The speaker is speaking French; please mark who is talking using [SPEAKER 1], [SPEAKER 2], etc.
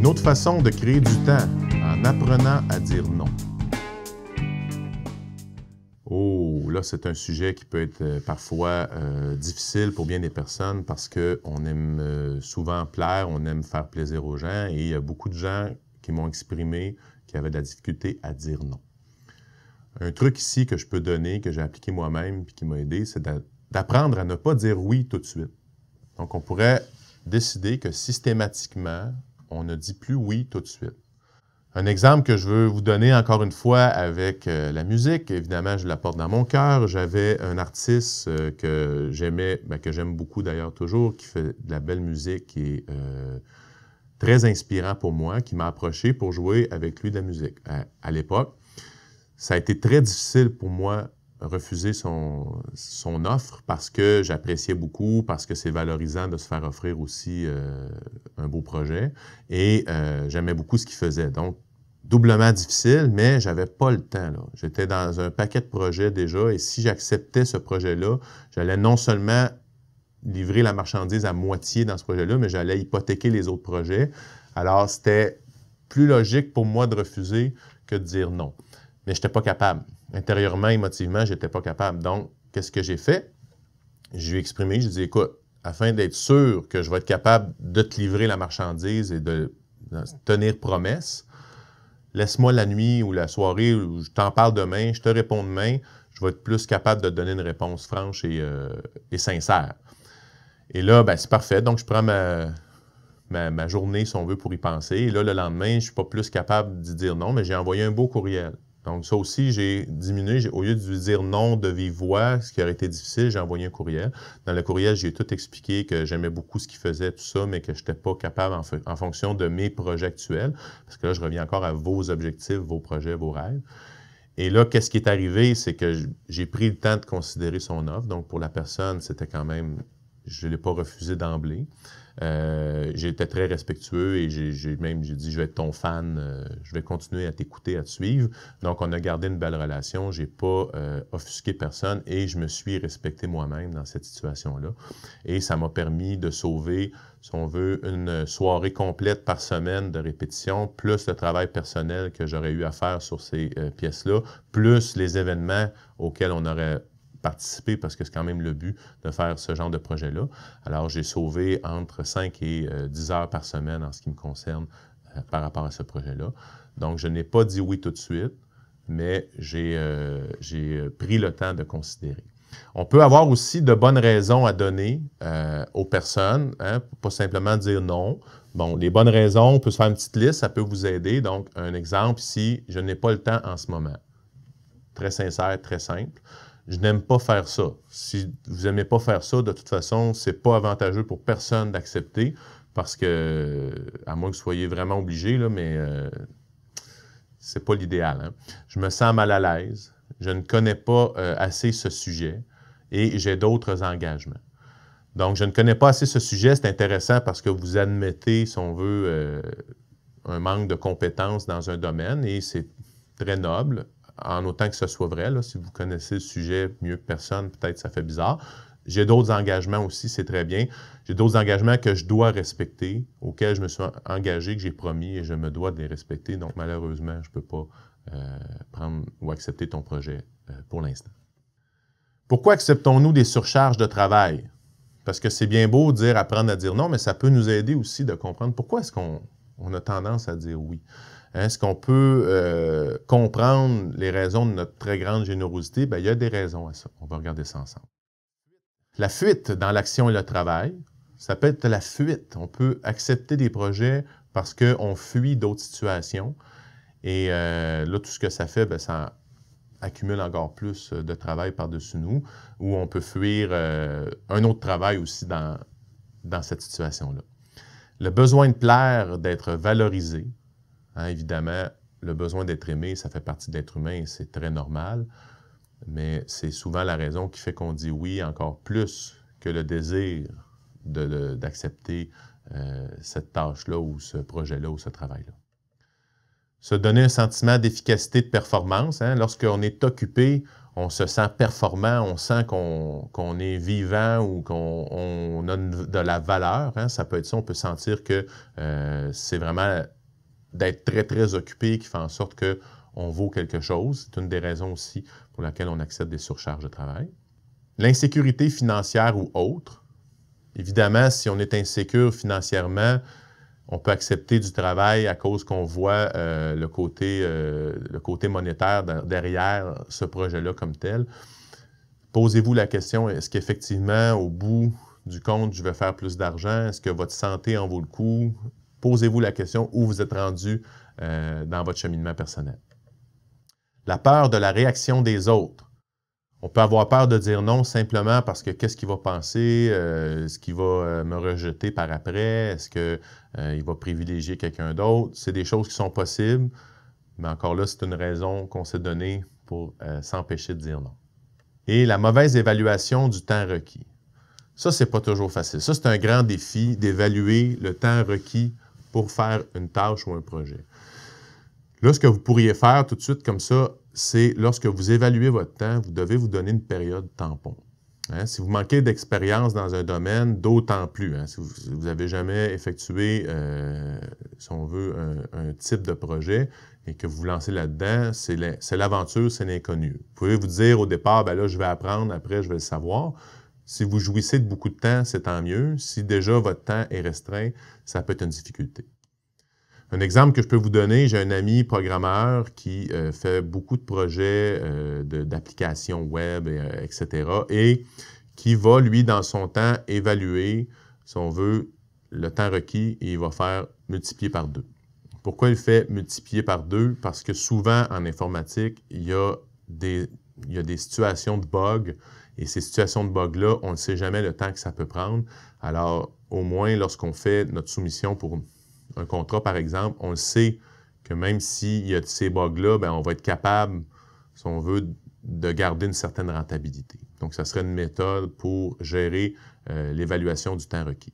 [SPEAKER 1] Une autre façon de créer du temps, en apprenant à dire non. Oh, là, c'est un sujet qui peut être euh, parfois euh, difficile pour bien des personnes parce qu'on aime euh, souvent plaire, on aime faire plaisir aux gens et il y a beaucoup de gens qui m'ont exprimé qui avaient de la difficulté à dire non. Un truc ici que je peux donner, que j'ai appliqué moi-même et qui m'a aidé, c'est d'apprendre à ne pas dire oui tout de suite. Donc, on pourrait décider que systématiquement, on ne dit plus oui tout de suite. Un exemple que je veux vous donner encore une fois avec euh, la musique, évidemment, je la porte dans mon cœur. J'avais un artiste euh, que j'aimais, ben, que j'aime beaucoup d'ailleurs toujours, qui fait de la belle musique et euh, très inspirant pour moi, qui m'a approché pour jouer avec lui de la musique à l'époque. Ça a été très difficile pour moi refuser son, offre parce que j'appréciais beaucoup, parce que c'est valorisant de se faire offrir aussi euh, un beau projet. Et euh, j'aimais beaucoup ce qu'il faisait. Donc, doublement difficile, mais j'avais pas le temps. J'étais dans un paquet de projets déjà et si j'acceptais ce projet-là, j'allais non seulement livrer la marchandise à moitié dans ce projet-là, mais j'allais hypothéquer les autres projets. Alors, c'était plus logique pour moi de refuser que de dire non. Mais je n'étais pas capable intérieurement, émotivement, je n'étais pas capable. Donc, qu'est-ce que j'ai fait? Je lui ai exprimé, je lui ai dit, écoute, afin d'être sûr que je vais être capable de te livrer la marchandise et de tenir promesse, laisse-moi la nuit ou la soirée, où je t'en parle demain, je te réponds demain, je vais être plus capable de te donner une réponse franche et, euh, et sincère. Et là, ben, c'est parfait. Donc, je prends ma, ma, journée, si on veut, pour y penser. Et là, le lendemain, je ne suis pas plus capable d'y dire non, mais j'ai envoyé un beau courriel. Donc, ça aussi, j'ai diminué. Au lieu de lui dire non de vive voix, ce qui aurait été difficile, j'ai envoyé un courriel. Dans le courriel, j'ai tout expliqué que j'aimais beaucoup ce qu'il faisait, tout ça, mais que je n'étais pas capable en, en, fonction de mes projets actuels. Parce que là, je reviens encore à vos objectifs, vos projets, vos rêves. Et là, qu'est-ce qui est arrivé? C'est que j'ai pris le temps de considérer son offre. Donc, pour la personne, c'était quand même, je ne l'ai pas refusé d'emblée. Euh, j'étais très respectueux et j'ai même dit, je vais être ton fan, euh, je vais continuer à t'écouter, à te suivre. Donc, on a gardé une belle relation. J'ai pas euh, offusqué personne et je me suis respecté moi-même dans cette situation-là. Et ça m'a permis de sauver, si on veut, une soirée complète par semaine de répétition, plus le travail personnel que j'aurais eu à faire sur ces pièces-là, plus les événements auxquels on aurait participer parce que c'est quand même le but de faire ce genre de projet-là. Alors, j'ai sauvé entre 5 et 10 euh, heures par semaine en ce qui me concerne euh, par rapport à ce projet-là. Donc, je n'ai pas dit oui tout de suite, mais j'ai euh, pris le temps de considérer. On peut avoir aussi de bonnes raisons à donner aux personnes, hein, pas simplement dire non. Bon, les bonnes raisons, on peut se faire une petite liste, ça peut vous aider. Donc, un exemple, si je n'ai pas le temps en ce moment. Très sincère, très simple je n'aime pas faire ça. Si vous n'aimez pas faire ça, de toute façon, c'est pas avantageux pour personne d'accepter parce que, à moins que vous soyez vraiment obligé, mais euh, c'est pas l'idéal. Hein. Je me sens mal à l'aise, je ne connais pas euh, assez ce sujet et j'ai d'autres engagements. Donc, je ne connais pas assez ce sujet, c'est intéressant parce que vous admettez, si on veut, euh, un manque de compétences dans un domaine et c'est très noble, en autant que ce soit vrai. si vous connaissez le sujet mieux que personne, peut-être ça fait bizarre. J'ai d'autres engagements aussi, c'est très bien. J'ai d'autres engagements que je dois respecter, auxquels je me suis engagé, que j'ai promis et je me dois de les respecter. Donc, malheureusement, je ne peux pas euh, prendre ou accepter ton projet euh, pour l'instant. Pourquoi acceptons-nous des surcharges de travail? Parce que c'est bien beau dire apprendre à dire non, mais ça peut nous aider aussi de comprendre pourquoi est-ce qu'on on a tendance à dire oui. Hein, est-ce qu'on peut euh, comprendre les raisons de notre très grande générosité? Bien, il y a des raisons à ça. On va regarder ça ensemble. La fuite dans l'action et le travail, ça peut être la fuite. On peut accepter des projets parce qu'on fuit d'autres situations. Et euh, là, tout ce que ça fait, bien, ça accumule encore plus de travail par-dessus nous, ou on peut fuir euh, un autre travail aussi dans, dans cette situation-là. Le besoin de plaire, d'être valorisé. Hein, évidemment, le besoin d'être aimé, ça fait partie d'être humain c'est très normal. Mais c'est souvent la raison qui fait qu'on dit oui encore plus que le désir d'accepter euh, cette tâche-là ou ce projet-là ou ce travail-là. Se donner un sentiment d'efficacité de performance. Hein, lorsqu'on est occupé, on se sent performant, on sent qu'on est vivant ou qu'on a de la valeur. Hein. Ça peut être ça, on peut sentir que euh, c'est vraiment d'être très, très occupé qui fait en sorte qu'on vaut quelque chose. C'est une des raisons aussi pour laquelle on accepte des surcharges de travail. L'insécurité financière ou autre. Évidemment, si on est insécure financièrement, on peut accepter du travail à cause qu'on voit euh, le, côté, euh, le côté monétaire derrière ce projet-là comme tel. Posez-vous la question, est-ce qu'effectivement, au bout du compte, je vais faire plus d'argent? Est-ce que votre santé en vaut le coup? Posez-vous la question où vous êtes rendu euh, dans votre cheminement personnel. La peur de la réaction des autres. On peut avoir peur de dire non simplement parce que qu'est-ce qu'il va penser, euh, est-ce qu'il va euh, me rejeter par après, est-ce qu'il euh, va privilégier quelqu'un d'autre. C'est des choses qui sont possibles, mais encore là, c'est une raison qu'on s'est donnée pour s'empêcher de dire non. Et la mauvaise évaluation du temps requis. Ça, n'est pas toujours facile. Ça, c'est un grand défi d'évaluer le temps requis pour faire une tâche ou un projet. Là, ce que vous pourriez faire tout de suite comme ça, c'est lorsque vous évaluez votre temps, vous devez vous donner une période tampon. Hein. Si vous manquez d'expérience dans un domaine, d'autant plus. Hein. Si vous n'avez jamais effectué, euh, si on veut, un, type de projet et que vous vous lancez là-dedans, c'est l'aventure, c'est l'inconnu. Vous pouvez vous dire au départ, ben là, je vais apprendre, après, je vais le savoir. Si vous jouissez de beaucoup de temps, c'est tant mieux. Si déjà votre temps est restreint, ça peut être une difficulté. Un exemple que je peux vous donner, j'ai un ami programmeur qui euh, fait beaucoup de projets euh, d'applications web, etc. Euh, et qui va, lui, dans son temps, évaluer, si on veut, le temps requis et il va faire multiplier par deux. Pourquoi il fait multiplier par deux? Parce que souvent, en informatique, il y a des, il y a des situations de bugs et ces situations de bugs-là, on ne sait jamais le temps que ça peut prendre. Alors, au moins, lorsqu'on fait notre soumission pour un contrat, par exemple, on sait que même s'il y a ces bugs-là, ben, on va être capable, si on veut, de garder une certaine rentabilité. Donc, ça serait une méthode pour gérer euh, l'évaluation du temps requis.